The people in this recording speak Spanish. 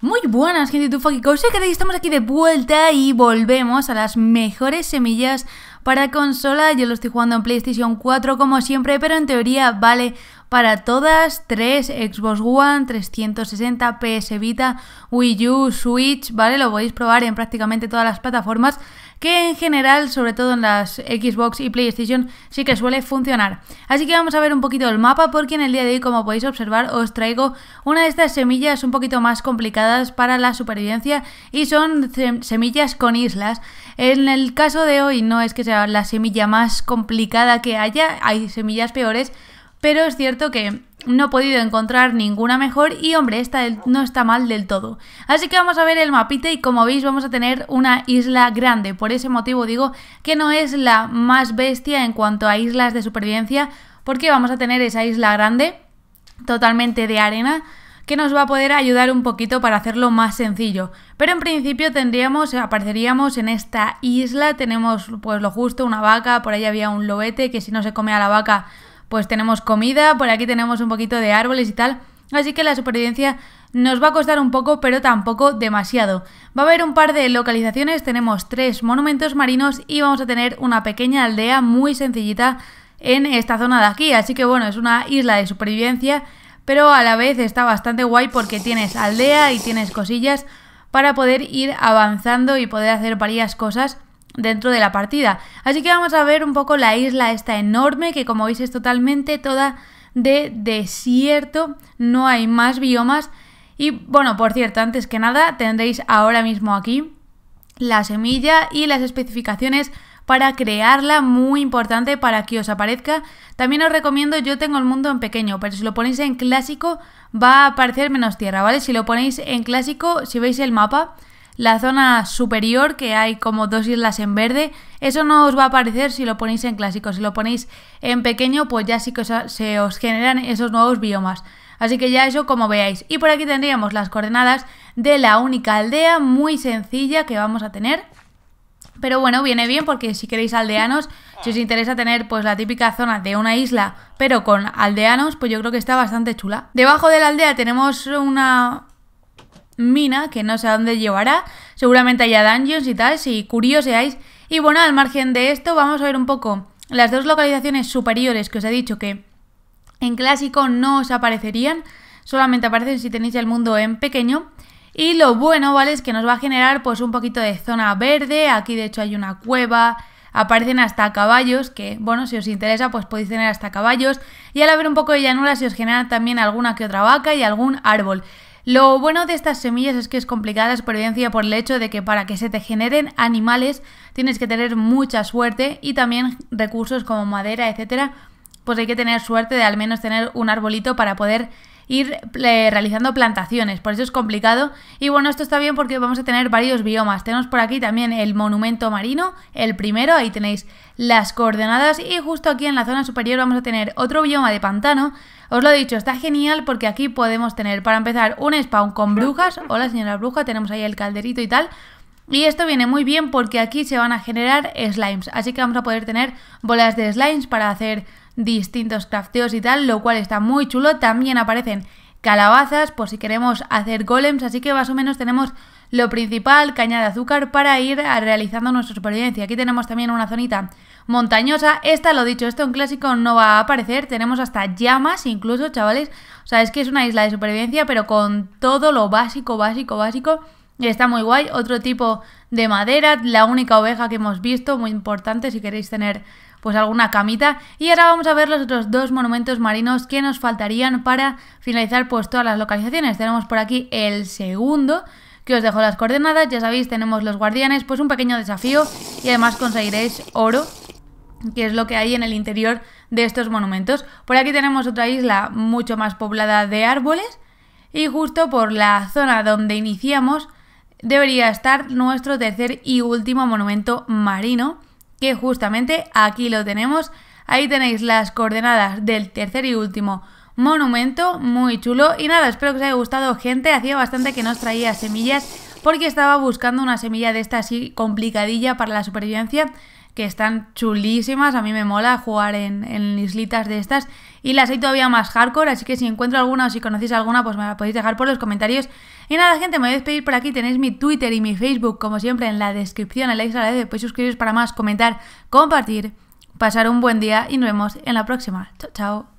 Muy buenas, gente de tu Fucky que estamos aquí de vuelta y volvemos a las mejores semillas para consola. Yo lo estoy jugando en PlayStation 4 como siempre, pero en teoría vale para todas, 3, Xbox One, 360, PS Vita, Wii U, Switch, ¿vale? Lo podéis probar en prácticamente todas las plataformas que en general, sobre todo en las Xbox y PlayStation, sí que suele funcionar. Así que vamos a ver un poquito el mapa porque en el día de hoy, como podéis observar, os traigo una de estas semillas un poquito más complicadas para la supervivencia y son semillas con islas. En el caso de hoy no es que sea la semilla más complicada que haya, hay semillas peores, pero es cierto que no he podido encontrar ninguna mejor y hombre, esta no está mal del todo. Así que vamos a ver el mapita y como veis vamos a tener una isla grande, por ese motivo digo que no es la más bestia en cuanto a islas de supervivencia, porque vamos a tener esa isla grande totalmente de arena que nos va a poder ayudar un poquito para hacerlo más sencillo. Pero en principio tendríamos, apareceríamos en esta isla, tenemos pues lo justo, una vaca, por ahí había un lobete que si no se come a la vaca pues tenemos comida, por aquí tenemos un poquito de árboles y tal. Así que la supervivencia nos va a costar un poco, pero tampoco demasiado. Va a haber un par de localizaciones, tenemos tres monumentos marinos y vamos a tener una pequeña aldea muy sencillita en esta zona de aquí. Así que bueno, es una isla de supervivencia, pero a la vez está bastante guay porque tienes aldea y tienes cosillas para poder ir avanzando y poder hacer varias cosas dentro de la partida. Así que vamos a ver un poco la isla esta enorme que como veis es totalmente toda de desierto, no hay más biomas. Y bueno, por cierto, antes que nada tendréis ahora mismo aquí la semilla y las especificaciones para crearla, muy importante para que os aparezca. También os recomiendo, yo tengo el mundo en pequeño, pero si lo ponéis en clásico va a aparecer menos tierra, ¿vale? Si lo ponéis en clásico, si veis el mapa, la zona superior, que hay como dos islas en verde, eso no os va a aparecer si lo ponéis en clásico, si lo ponéis en pequeño, pues ya sí que se os generan esos nuevos biomas. Así que ya eso como veáis. Y por aquí tendríamos las coordenadas de la única aldea, muy sencilla que vamos a tener. Pero bueno, viene bien porque si queréis aldeanos, si os interesa tener pues la típica zona de una isla, pero con aldeanos, pues yo creo que está bastante chula. Debajo de la aldea tenemos una, mina que no sé a dónde llevará. Seguramente haya dungeons y tal, si curioseáis. Y bueno, al margen de esto, vamos a ver un poco las dos localizaciones superiores que os he dicho que en clásico no os aparecerían. Solamente aparecen si tenéis el mundo en pequeño. Y lo bueno, ¿vale? Es que nos va a generar pues un poquito de zona verde. Aquí de hecho hay una cueva. Aparecen hasta caballos, que bueno, si os interesa pues podéis tener hasta caballos. Y al haber un poco de llanura se os genera también alguna que otra vaca y algún árbol. Lo bueno de estas semillas es que es complicada la experiencia por el hecho de que para que se te generen animales tienes que tener mucha suerte y también recursos como madera, etcétera, pues hay que tener suerte de al menos tener un arbolito para poder ir eh, realizando plantaciones, por eso es complicado. Y bueno, esto está bien porque vamos a tener varios biomas. Tenemos por aquí también el monumento marino, el primero, ahí tenéis las coordenadas y justo aquí en la zona superior vamos a tener otro bioma de pantano. Os lo he dicho, está genial porque aquí podemos tener para empezar un spawn con brujas. Hola señora bruja, tenemos ahí el calderito y tal. Y esto viene muy bien porque aquí se van a generar slimes, así que vamos a poder tener bolas de slimes para hacer distintos crafteos y tal, lo cual está muy chulo. También aparecen calabazas por si queremos hacer golems, así que más o menos tenemos lo principal, caña de azúcar, para ir realizando nuestra supervivencia. Aquí tenemos también una zonita montañosa. Esta, lo dicho, esto en clásico no va a aparecer. Tenemos hasta llamas incluso, chavales. O sea, es que es una isla de supervivencia, pero con todo lo básico, básico, básico. Está muy guay. Otro tipo de madera, la única oveja que hemos visto, muy importante si queréis tener pues alguna camita. Y ahora vamos a ver los otros dos monumentos marinos que nos faltarían para finalizar pues todas las localizaciones. Tenemos por aquí el segundo, que os dejo las coordenadas, ya sabéis, tenemos los guardianes, pues un pequeño desafío y además conseguiréis oro que es lo que hay en el interior de estos monumentos. Por aquí tenemos otra isla mucho más poblada de árboles y justo por la zona donde iniciamos debería estar nuestro tercer y último monumento marino que justamente aquí lo tenemos. Ahí tenéis las coordenadas del tercer y último monumento, muy chulo. Y nada, espero que os haya gustado, gente. Hacía bastante que no os traía semillas porque estaba buscando una semilla de esta así complicadilla para la supervivencia que están chulísimas. A mí me mola jugar en, islitas de estas. Y las hay todavía más hardcore, así que si encuentro alguna o si conocéis alguna, pues me la podéis dejar por los comentarios. Y nada, gente, me voy a despedir por aquí. Tenéis mi Twitter y mi Facebook, como siempre, en la descripción. El a la de Podéis suscribiros para más, comentar, compartir, pasar un buen día y nos vemos en la próxima. Chao, chao.